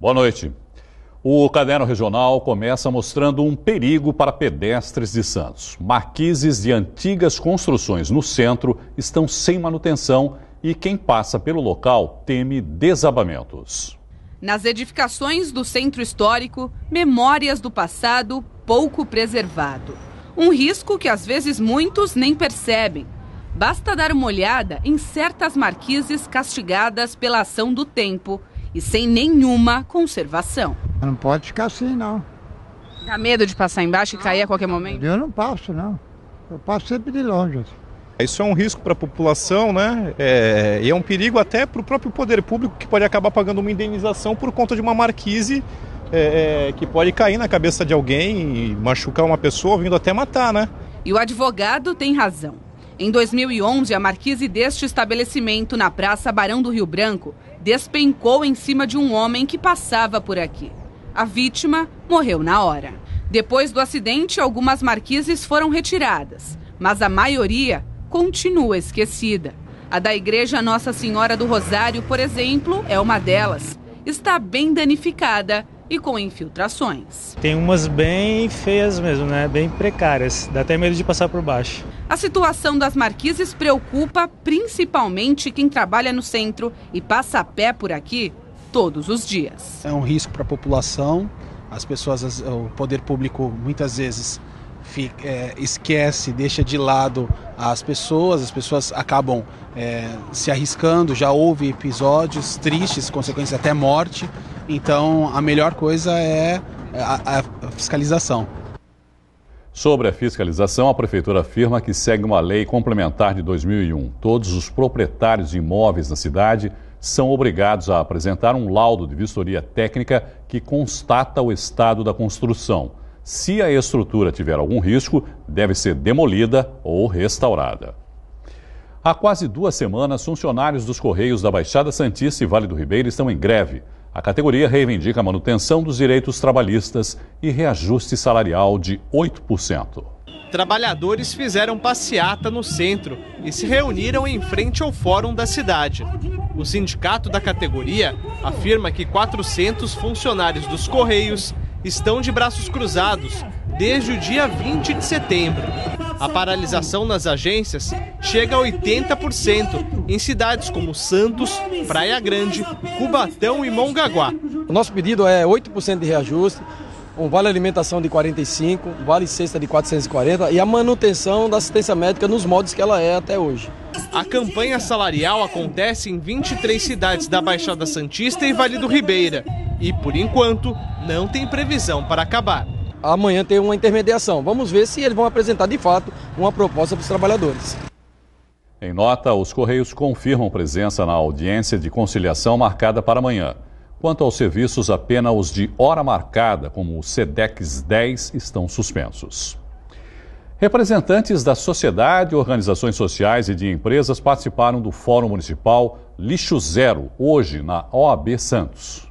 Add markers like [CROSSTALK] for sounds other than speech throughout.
Boa noite. O caderno regional começa mostrando um perigo para pedestres de Santos. Marquises de antigas construções no centro estão sem manutenção e quem passa pelo local teme desabamentos. Nas edificações do centro histórico, memórias do passado pouco preservado. Um risco que às vezes muitos nem percebem. Basta dar uma olhada em certas marquises castigadas pela ação do tempo e sem nenhuma conservação. Não pode ficar assim, não. Dá medo de passar embaixo e cair a qualquer momento? Eu não passo, não. Eu passo sempre de longe. Assim. Isso é um risco para a população, né? É, e é um perigo até para o próprio poder público que pode acabar pagando uma indenização por conta de uma marquise é, é, que pode cair na cabeça de alguém e machucar uma pessoa, vindo até matar, né? E o advogado tem razão. Em 2011, a marquise deste estabelecimento na Praça Barão do Rio Branco despencou em cima de um homem que passava por aqui. A vítima morreu na hora. Depois do acidente, algumas marquises foram retiradas, mas a maioria continua esquecida. A da Igreja Nossa Senhora do Rosário, por exemplo, é uma delas. Está bem danificada e com infiltrações. Tem umas bem feias mesmo, né? Bem precárias. Dá até medo de passar por baixo. A situação das marquises preocupa principalmente quem trabalha no centro e passa a pé por aqui todos os dias. É um risco para a população. As pessoas, o poder público muitas vezes Fica, é, esquece, deixa de lado as pessoas, as pessoas acabam é, se arriscando, já houve episódios tristes, consequências até morte. Então, a melhor coisa é a, a fiscalização. Sobre a fiscalização, a Prefeitura afirma que segue uma lei complementar de 2001. Todos os proprietários de imóveis na cidade são obrigados a apresentar um laudo de vistoria técnica que constata o estado da construção. Se a estrutura tiver algum risco, deve ser demolida ou restaurada. Há quase duas semanas, funcionários dos Correios da Baixada Santista e Vale do Ribeiro estão em greve. A categoria reivindica a manutenção dos direitos trabalhistas e reajuste salarial de 8%. Trabalhadores fizeram passeata no centro e se reuniram em frente ao Fórum da cidade. O sindicato da categoria afirma que 400 funcionários dos Correios estão de braços cruzados desde o dia 20 de setembro. A paralisação nas agências chega a 80% em cidades como Santos, Praia Grande, Cubatão e Mongaguá. O nosso pedido é 8% de reajuste, um vale alimentação de 45, vale cesta de 440 e a manutenção da assistência médica nos modos que ela é até hoje. A campanha salarial acontece em 23 cidades da Baixada Santista e Vale do Ribeira e, por enquanto, não tem previsão para acabar amanhã ter uma intermediação. Vamos ver se eles vão apresentar de fato uma proposta para os trabalhadores. Em nota, os Correios confirmam presença na audiência de conciliação marcada para amanhã. Quanto aos serviços, apenas os de hora marcada, como o SEDEX 10, estão suspensos. Representantes da sociedade, organizações sociais e de empresas participaram do Fórum Municipal Lixo Zero, hoje na OAB Santos.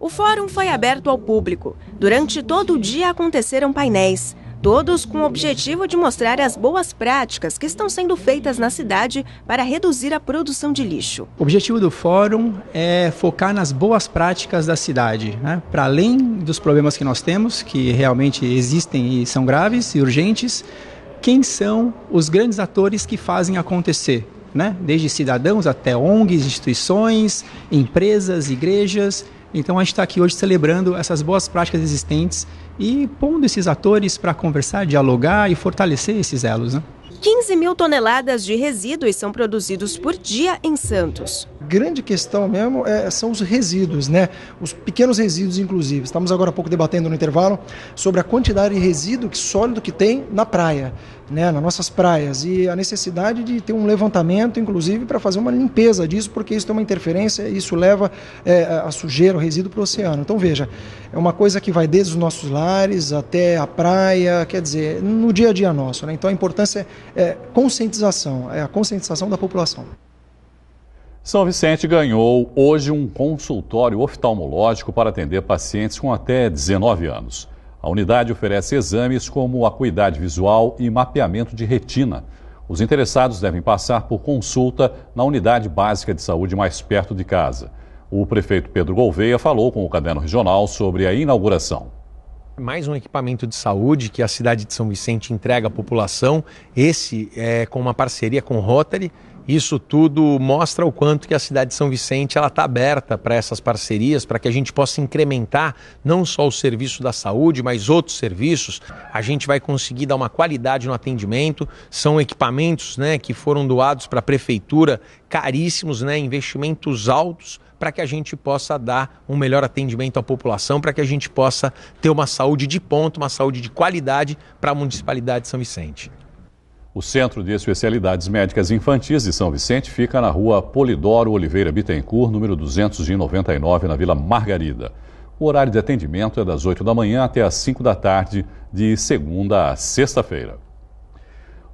O fórum foi aberto ao público. Durante todo o dia aconteceram painéis, todos com o objetivo de mostrar as boas práticas que estão sendo feitas na cidade para reduzir a produção de lixo. O objetivo do fórum é focar nas boas práticas da cidade, né? para além dos problemas que nós temos, que realmente existem e são graves e urgentes. Quem são os grandes atores que fazem acontecer? Né? Desde cidadãos até ONGs, instituições, empresas, igrejas então a gente está aqui hoje celebrando essas boas práticas existentes e pondo esses atores para conversar, dialogar e fortalecer esses elos. Né? 15 mil toneladas de resíduos são produzidos por dia em Santos grande questão mesmo é, são os resíduos, né? Os pequenos resíduos, inclusive. Estamos agora há pouco debatendo no intervalo sobre a quantidade de resíduo que, sólido que tem na praia, né? Nas nossas praias. E a necessidade de ter um levantamento, inclusive, para fazer uma limpeza disso, porque isso tem uma interferência e isso leva é, a sujeira, o resíduo para o oceano. Então, veja, é uma coisa que vai desde os nossos lares até a praia, quer dizer, no dia a dia nosso, né? Então, a importância é conscientização, é a conscientização da população. São Vicente ganhou hoje um consultório oftalmológico para atender pacientes com até 19 anos. A unidade oferece exames como acuidade visual e mapeamento de retina. Os interessados devem passar por consulta na unidade básica de saúde mais perto de casa. O prefeito Pedro Gouveia falou com o Caderno Regional sobre a inauguração. Mais um equipamento de saúde que a cidade de São Vicente entrega à população, esse é com uma parceria com o Rotary isso tudo mostra o quanto que a cidade de São Vicente ela está aberta para essas parcerias, para que a gente possa incrementar não só o serviço da saúde, mas outros serviços. A gente vai conseguir dar uma qualidade no atendimento. São equipamentos, né, que foram doados para a prefeitura, caríssimos, né, investimentos altos para que a gente possa dar um melhor atendimento à população, para que a gente possa ter uma saúde de ponto, uma saúde de qualidade para a municipalidade de São Vicente. O Centro de Especialidades Médicas Infantis de São Vicente fica na rua Polidoro Oliveira Bittencourt, número 299, na Vila Margarida. O horário de atendimento é das 8 da manhã até as 5 da tarde, de segunda a sexta-feira.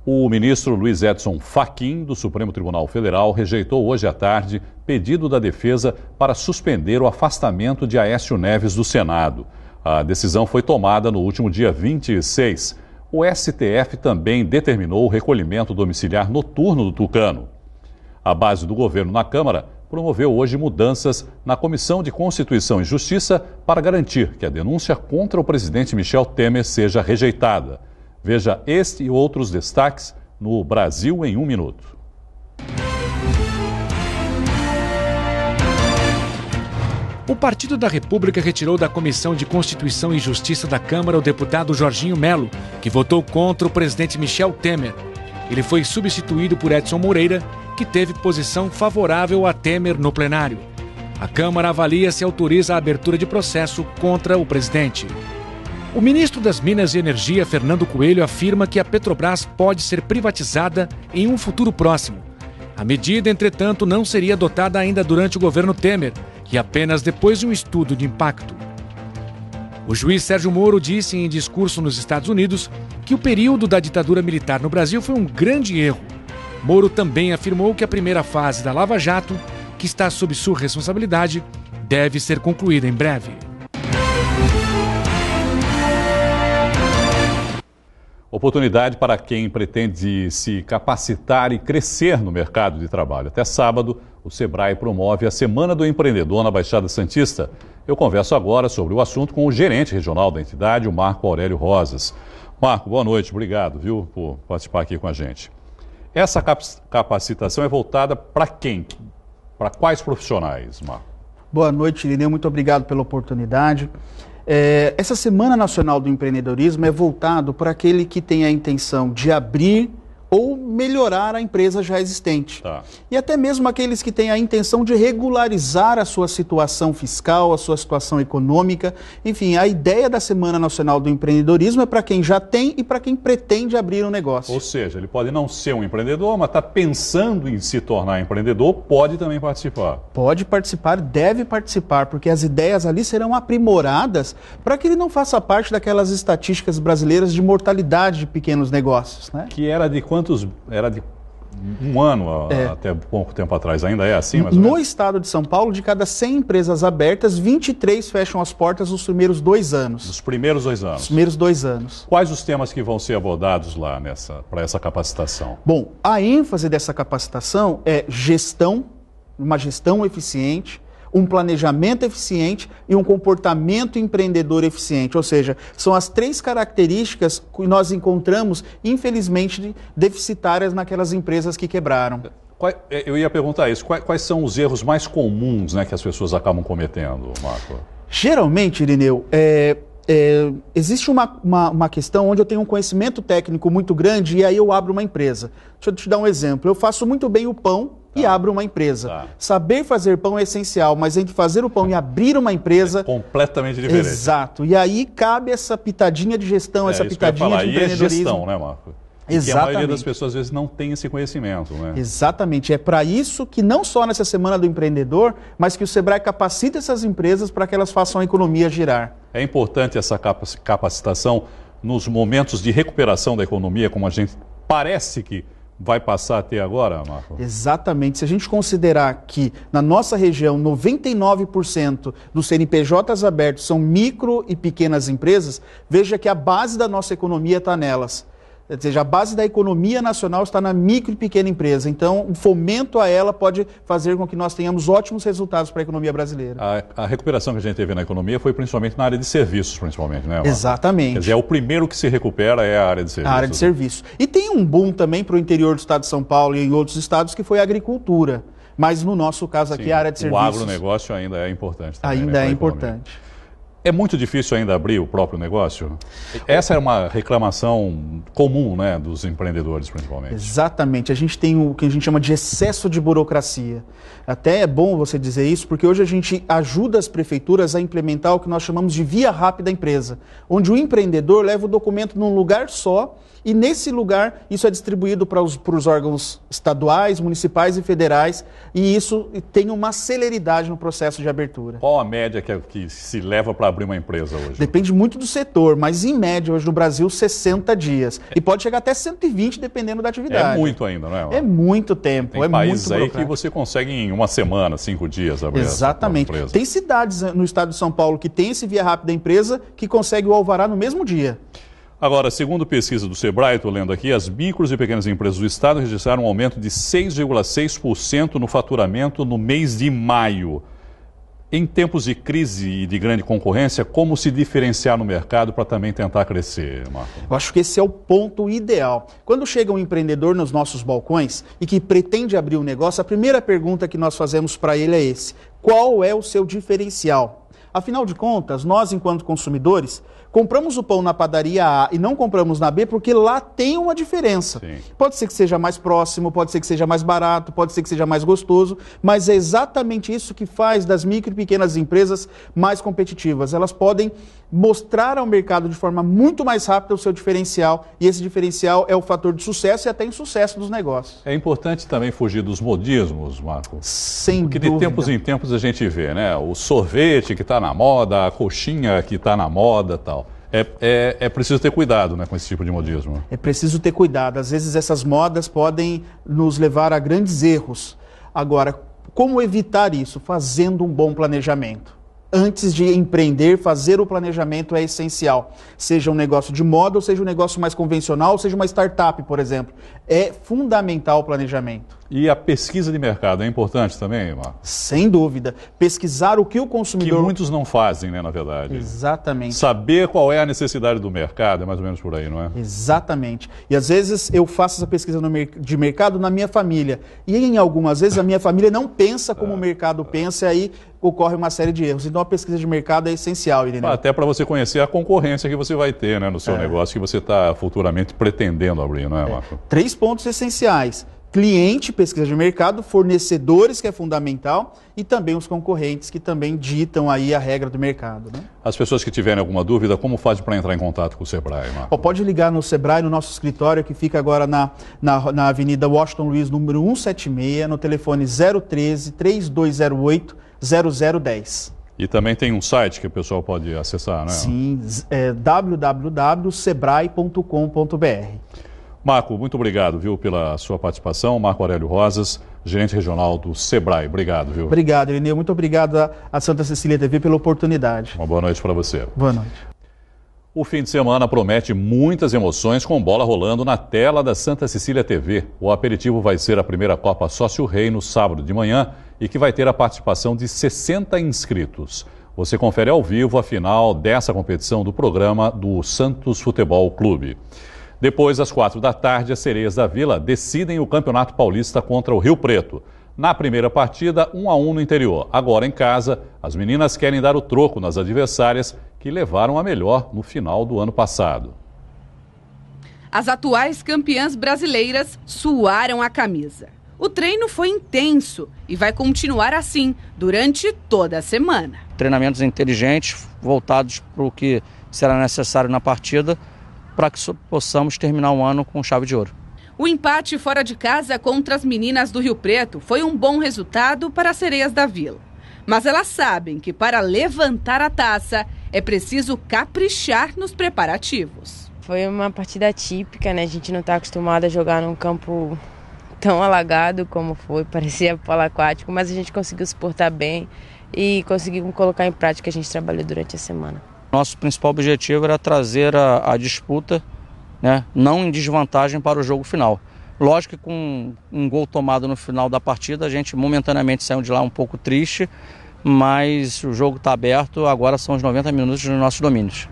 O ministro Luiz Edson Fachin, do Supremo Tribunal Federal, rejeitou hoje à tarde pedido da defesa para suspender o afastamento de Aécio Neves do Senado. A decisão foi tomada no último dia 26 o STF também determinou o recolhimento domiciliar noturno do Tucano. A base do governo na Câmara promoveu hoje mudanças na Comissão de Constituição e Justiça para garantir que a denúncia contra o presidente Michel Temer seja rejeitada. Veja este e outros destaques no Brasil em um minuto. O Partido da República retirou da Comissão de Constituição e Justiça da Câmara o deputado Jorginho Melo, que votou contra o presidente Michel Temer. Ele foi substituído por Edson Moreira, que teve posição favorável a Temer no plenário. A Câmara avalia se autoriza a abertura de processo contra o presidente. O ministro das Minas e Energia, Fernando Coelho, afirma que a Petrobras pode ser privatizada em um futuro próximo. A medida, entretanto, não seria adotada ainda durante o governo Temer e apenas depois de um estudo de impacto. O juiz Sérgio Moro disse em discurso nos Estados Unidos que o período da ditadura militar no Brasil foi um grande erro. Moro também afirmou que a primeira fase da Lava Jato, que está sob sua responsabilidade, deve ser concluída em breve. Oportunidade para quem pretende se capacitar e crescer no mercado de trabalho. Até sábado, o Sebrae promove a Semana do Empreendedor na Baixada Santista. Eu converso agora sobre o assunto com o gerente regional da entidade, o Marco Aurélio Rosas. Marco, boa noite, obrigado, viu, por participar aqui com a gente. Essa capacitação é voltada para quem? Para quais profissionais, Marco? Boa noite, Irineu, muito obrigado pela oportunidade. É, essa Semana Nacional do Empreendedorismo é voltado para aquele que tem a intenção de abrir ou melhorar a empresa já existente. Tá. E até mesmo aqueles que têm a intenção de regularizar a sua situação fiscal, a sua situação econômica. Enfim, a ideia da Semana Nacional do Empreendedorismo é para quem já tem e para quem pretende abrir um negócio. Ou seja, ele pode não ser um empreendedor, mas está pensando em se tornar empreendedor, pode também participar. Pode participar, deve participar, porque as ideias ali serão aprimoradas para que ele não faça parte daquelas estatísticas brasileiras de mortalidade de pequenos negócios. Né? Que era de quanto Santos era de um ano é. até pouco tempo atrás, ainda é assim? no estado de São Paulo, de cada 100 empresas abertas, 23 fecham as portas nos primeiros dois anos. Nos primeiros dois anos? Nos primeiros dois anos. Quais os temas que vão ser abordados lá nessa para essa capacitação? Bom, a ênfase dessa capacitação é gestão, uma gestão eficiente, um planejamento eficiente e um comportamento empreendedor eficiente. Ou seja, são as três características que nós encontramos, infelizmente, deficitárias naquelas empresas que quebraram. É, eu ia perguntar isso. Quais, são os erros mais comuns né, que as pessoas acabam cometendo, Marco? Geralmente, Irineu, é, é, existe uma, uma, uma, questão onde eu tenho um conhecimento técnico muito grande e aí eu abro uma empresa. Deixa eu te dar um exemplo. Eu faço muito bem o pão tá. e abre uma empresa. Tá. Saber fazer pão é essencial, mas entre fazer o pão e abrir uma empresa. É completamente diferente. Exato. E aí cabe essa pitadinha de gestão, é, essa pitadinha de empreendedorismo. E é gestão, né, Marco? Exatamente. E a maioria das pessoas às vezes não tem esse conhecimento, né? Exatamente. É para isso que não só nessa semana do empreendedor, mas que o Sebrae capacita essas empresas para que elas façam a economia girar. É importante essa capacitação nos momentos de recuperação da economia, como a gente parece que vai passar a ter agora, Marco? Exatamente. Se a gente considerar que na nossa região 99% dos CNPJs abertos são micro e pequenas empresas, veja que a base da nossa economia está nelas. Ou seja, a base da economia nacional está na micro e pequena empresa. Então, o fomento a ela pode fazer com que nós tenhamos ótimos resultados para a economia brasileira. A, a, recuperação que a gente teve na economia foi principalmente na área de serviços, principalmente, né? Exatamente. Quer dizer, é o primeiro que se recupera é a área de serviços. A área de né? serviços. E tem um boom também para o interior do estado de São Paulo e em outros estados que foi a agricultura. Mas no nosso caso aqui, Sim, a área de serviços. O agronegócio ainda é importante. Também, ainda né? é importante. É muito difícil ainda abrir o próprio negócio? Essa é uma reclamação comum né, dos empreendedores, principalmente. Exatamente. A gente tem o que a gente chama de excesso de burocracia. Até é bom você dizer isso, porque hoje a gente ajuda as prefeituras a implementar o que nós chamamos de via rápida empresa, onde o empreendedor leva o documento num lugar só e nesse lugar isso é distribuído para os, para os órgãos estaduais, municipais e federais e isso tem uma celeridade no processo de abertura. Qual a média que, é que se leva para abrir uma empresa hoje? Depende muito do setor, mas em média hoje no Brasil 60 dias. E pode chegar até 120 dependendo da é atividade. É muito ainda, não é? É muito tempo, Tem é países muito aí que você consegue em uma semana, cinco dias abrir Exatamente. Empresa. Tem cidades eh, no estado de São Paulo que tem esse via rápida empresa que consegue o alvará no mesmo dia. Agora, segundo pesquisa do Sebrae, estou lendo aqui, as micros e pequenas empresas do Estado registraram um aumento de 6,6% no faturamento no mês de maio. Em tempos de crise e de grande concorrência, como se diferenciar no mercado para também tentar crescer, Marco? Eu acho que esse é o ponto ideal. Quando chega um empreendedor nos nossos balcões e que pretende abrir um negócio, a primeira pergunta que nós fazemos para ele é esse: qual é o seu diferencial? Afinal de contas, nós, enquanto consumidores, compramos o pão na padaria A e não compramos na B porque lá tem uma diferença. Sim. Pode ser que seja mais próximo, pode ser que seja mais barato, pode ser que seja mais gostoso, mas é exatamente isso que faz das micro e pequenas empresas mais competitivas. Elas podem mostrar ao mercado de forma muito mais rápida o seu diferencial, e esse diferencial é o fator de sucesso e até insucesso dos negócios. É importante também fugir dos modismos, Marco. Sem Porque dúvida. de tempos em tempos a gente vê, né? O sorvete que está na moda, a coxinha que está na moda tal. É, é, é, preciso ter cuidado né, com esse tipo de modismo. É preciso ter cuidado. Às vezes essas modas podem nos levar a grandes erros. Agora, como evitar isso? Fazendo um bom planejamento antes de empreender, fazer o planejamento é essencial. Seja um negócio de moda, ou seja um negócio mais convencional, seja uma startup, por exemplo. É fundamental o planejamento. E a pesquisa de mercado é importante também, Marco? Sem dúvida. Pesquisar o que o consumidor. Que muitos não fazem, né, na verdade. Exatamente. Saber qual é a necessidade do mercado, é mais ou menos por aí, não é? Exatamente. E às vezes eu faço essa pesquisa de mercado na minha família. E em algumas vezes a minha família não pensa como o é. mercado pensa, e aí ocorre uma série de erros. Então, a pesquisa de mercado é essencial, Irene. Até para você conhecer a concorrência que você vai ter né, no seu é. negócio que você está futuramente pretendendo abrir, não é, é. Marco? É. Três pontos essenciais. Cliente, pesquisa de mercado, fornecedores, que é fundamental, e também os concorrentes, que também ditam aí a regra do mercado. Né? As pessoas que tiverem alguma dúvida, como faz para entrar em contato com o Sebrae, Marco? pode ligar no Sebrae, no nosso escritório, que fica agora na, na, na Avenida Washington Luiz, número 176, no telefone 013 3208 0010. E também tem um site que o pessoal pode acessar, né? Sim, é www.sebrae.com.br. Marco, muito obrigado, viu, pela sua participação. Marco Aurélio Rosas, gerente regional do Sebrae. Obrigado, viu? Obrigado, Irineu. Muito obrigado à Santa Cecília TV pela oportunidade. Uma boa noite para você. Boa noite. O fim de semana promete muitas emoções com bola rolando na tela da Santa Cecília TV. O aperitivo vai ser a primeira Copa Sócio Rei no sábado de manhã e que vai ter a participação de 60 inscritos. Você confere ao vivo a final dessa competição do programa do Santos Futebol Clube. Depois, às quatro da tarde, as sereias da Vila decidem o Campeonato Paulista contra o Rio Preto na primeira partida, 1 um a 1 um no interior. Agora em casa, as meninas querem dar o troco nas adversárias que levaram a melhor no final do ano passado. As atuais campeãs brasileiras suaram a camisa. O treino foi intenso e vai continuar assim durante toda a semana. Treinamentos inteligentes voltados para o que será necessário na partida para que possamos terminar o ano com chave de ouro. O empate fora de casa contra as meninas do Rio Preto foi um bom resultado para as sereias da vila. Mas elas sabem que para levantar a taça é preciso caprichar nos preparativos. Foi uma partida típica, né? A gente não está acostumada a jogar num campo tão alagado como foi, [LAUGHS] parecia polo aquático, mas a gente conseguiu se portar bem e conseguiu colocar em prática o que a gente trabalhou durante a semana. Nosso principal objetivo era trazer a, a disputa né? não em desvantagem para o jogo final. Lógico que com um gol tomado no final da partida, a gente momentaneamente saiu de lá um pouco triste, mas o jogo está aberto, agora são os 90 minutos nos nossos domínios.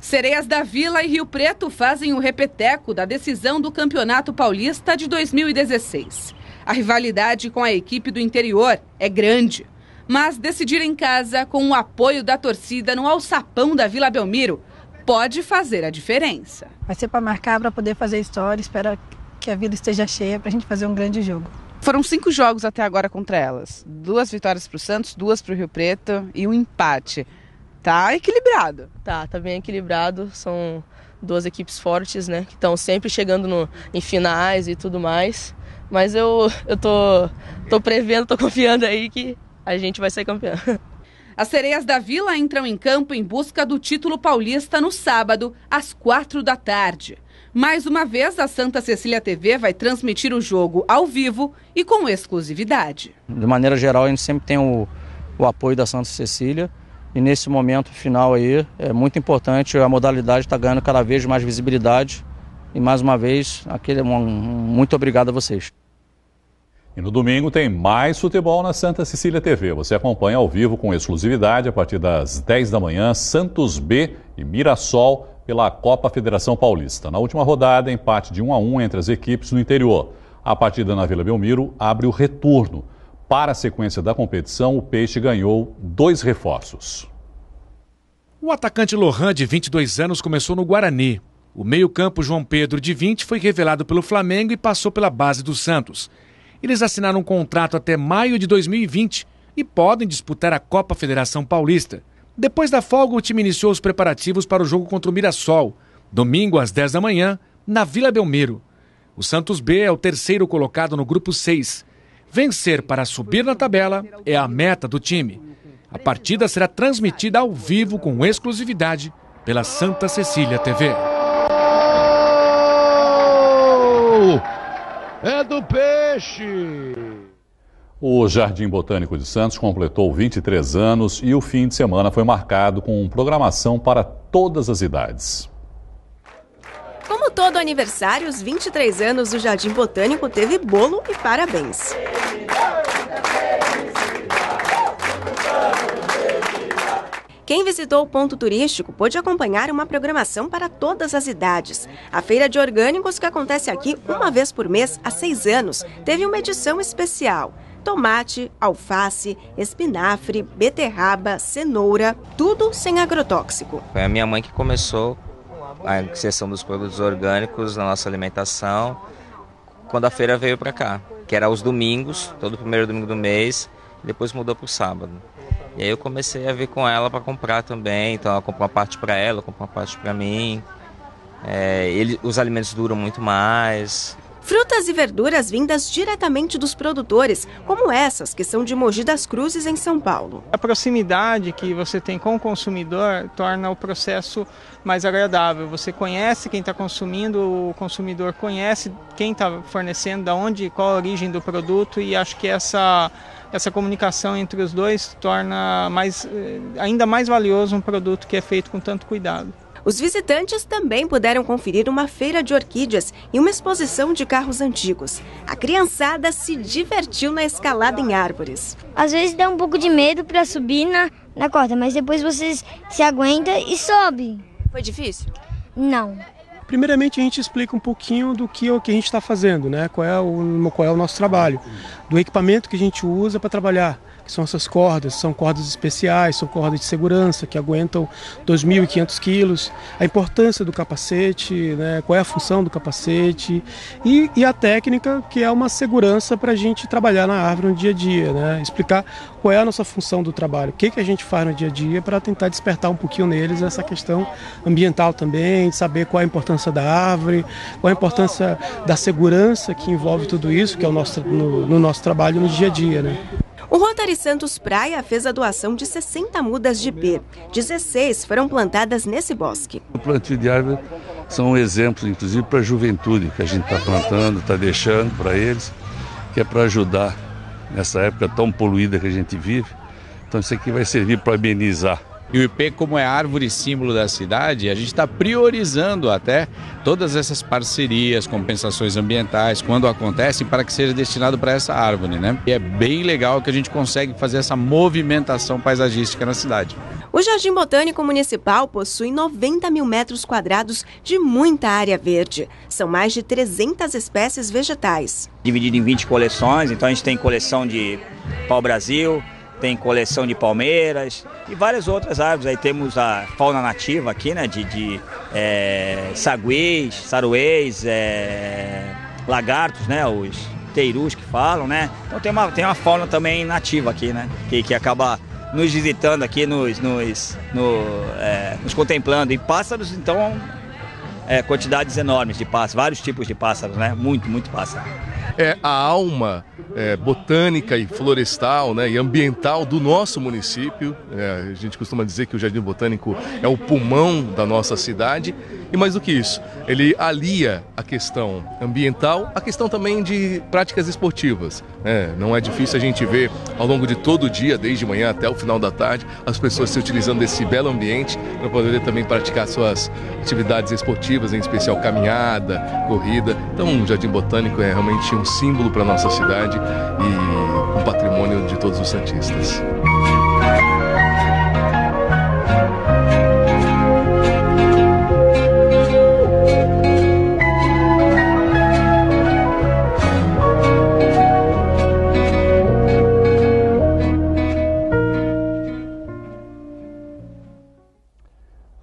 Sereias da Vila e Rio Preto fazem o um repeteco da decisão do Campeonato Paulista de 2016. A rivalidade com a equipe do interior é grande, mas decidir em casa com o apoio da torcida no alçapão da Vila Belmiro pode fazer a diferença. Vai ser para marcar, para poder fazer história. Espero que a vida esteja cheia para a gente fazer um grande jogo. Foram cinco jogos até agora contra elas: duas vitórias para o Santos, duas para o Rio Preto e um empate. Tá equilibrado. Tá, tá bem equilibrado. São duas equipes fortes, né? Que estão sempre chegando no, em finais e tudo mais. Mas eu, eu tô, tô prevendo, tô confiando aí que a gente vai ser campeão. [LAUGHS] As sereias da Vila entram em campo em busca do título paulista no sábado, às quatro da tarde. Mais uma vez, a Santa Cecília TV vai transmitir o jogo ao vivo e com exclusividade. De maneira geral, a gente sempre tem o, o apoio da Santa Cecília. E nesse momento final aí, é muito importante, a modalidade está ganhando cada vez mais visibilidade. E mais uma vez, aquele, um, um, muito obrigado a vocês. E no domingo tem mais futebol na Santa Cecília TV. Você acompanha ao vivo com exclusividade a partir das 10 da manhã, Santos B e Mirassol pela Copa Federação Paulista. Na última rodada, empate de 1 a 1 entre as equipes no interior. A partida na Vila Belmiro abre o retorno. Para a sequência da competição, o Peixe ganhou dois reforços. O atacante Lohan, de 22 anos, começou no Guarani. O meio-campo João Pedro, de 20, foi revelado pelo Flamengo e passou pela base do Santos. Eles assinaram um contrato até maio de 2020 e podem disputar a Copa Federação Paulista. Depois da folga, o time iniciou os preparativos para o jogo contra o Mirassol, domingo às 10 da manhã, na Vila Belmiro. O Santos B é o terceiro colocado no grupo 6. Vencer para subir na tabela é a meta do time. A partida será transmitida ao vivo com exclusividade pela Santa Cecília TV é do peixe. O Jardim Botânico de Santos completou 23 anos e o fim de semana foi marcado com programação para todas as idades. Como todo aniversário, os 23 anos do Jardim Botânico teve bolo e parabéns. visitou o ponto turístico pôde acompanhar uma programação para todas as idades. A Feira de Orgânicos, que acontece aqui uma vez por mês há seis anos, teve uma edição especial tomate, alface, espinafre, beterraba, cenoura, tudo sem agrotóxico. Foi a minha mãe que começou a inserção dos produtos orgânicos na nossa alimentação quando a feira veio para cá, que era aos domingos, todo primeiro domingo do mês, depois mudou para o sábado. E aí eu comecei a vir com ela para comprar também. Então ela comprou uma parte para ela, comprou uma parte para mim. É, ele, os alimentos duram muito mais. Frutas e verduras vindas diretamente dos produtores, como essas que são de Mogi das Cruzes, em São Paulo. A proximidade que você tem com o consumidor torna o processo mais agradável. Você conhece quem está consumindo, o consumidor conhece quem está fornecendo, da onde, qual a origem do produto, e acho que essa essa comunicação entre os dois torna mais, eh, ainda mais valioso um produto que é feito com tanto cuidado. Os visitantes também puderam conferir uma feira de orquídeas e uma exposição de carros antigos. A criançada se divertiu na escalada em árvores. Às vezes dá um pouco de medo para subir na, na corda, mas depois vocês se aguenta e sobe. Foi difícil? Não. Primeiramente, a gente explica um pouquinho do que, é o que a gente está fazendo, né? qual, é o, qual é o nosso trabalho, do equipamento que a gente usa para trabalhar que são essas cordas, são cordas especiais, são cordas de segurança que aguentam 2.500 quilos, a importância do capacete, né, qual é a função do capacete e, e a técnica que é uma segurança para a gente trabalhar na árvore no dia a dia, né, explicar qual é a nossa função do trabalho, o que, que a gente faz no dia a dia para tentar despertar um pouquinho neles essa questão ambiental também, de saber qual é a importância da árvore, qual é a importância da segurança que envolve tudo isso, que é o nosso, no, no nosso trabalho no dia a dia. Né. O Rotary Santos Praia fez a doação de 60 mudas de pé. 16 foram plantadas nesse bosque. O plantio de árvore são exemplos, inclusive, para a juventude que a gente está plantando, está deixando para eles, que é para ajudar nessa época tão poluída que a gente vive. Então isso aqui vai servir para amenizar e o IP, como é árvore símbolo da cidade, a gente está priorizando até todas essas parcerias, compensações ambientais, quando acontecem, para que seja destinado para essa árvore. Né? E é bem legal que a gente consegue fazer essa movimentação paisagística na cidade. O Jardim Botânico Municipal possui 90 mil metros quadrados de muita área verde. São mais de 300 espécies vegetais. Dividido em 20 coleções, então a gente tem coleção de pau-brasil, tem coleção de palmeiras e várias outras árvores. Aí temos a fauna nativa aqui, né? De, de é, saguis, saruês, é, lagartos, né? Os teirus que falam, né? Então tem uma, tem uma fauna também nativa aqui, né? Que, que acaba nos visitando aqui, nos, nos, no, é, nos contemplando. E pássaros, então, é, quantidades enormes de pássaros, vários tipos de pássaros, né? Muito, muito pássaro é a alma é, botânica e florestal né, e ambiental do nosso município. É, a gente costuma dizer que o Jardim Botânico é o pulmão da nossa cidade e mais do que isso, ele alia a questão ambiental à questão também de práticas esportivas. É, não é difícil a gente ver ao longo de todo o dia, desde manhã até o final da tarde, as pessoas se utilizando desse belo ambiente para poder também praticar suas atividades esportivas, em especial caminhada, corrida. Então, o Jardim Botânico é realmente um símbolo para a nossa cidade e um patrimônio de todos os santistas.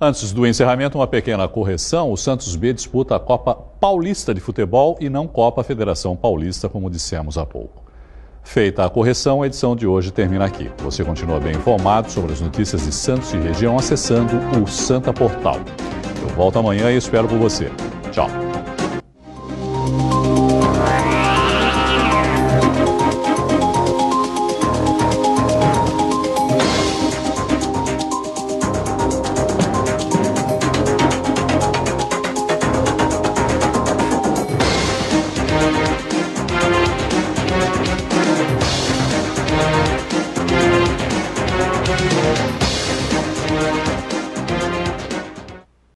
Antes do encerramento, uma pequena correção: o Santos B disputa a Copa Paulista de Futebol e não Copa Federação Paulista, como dissemos há pouco. Feita a correção, a edição de hoje termina aqui. Você continua bem informado sobre as notícias de Santos e região acessando o Santa Portal. Eu volto amanhã e espero por você. Tchau.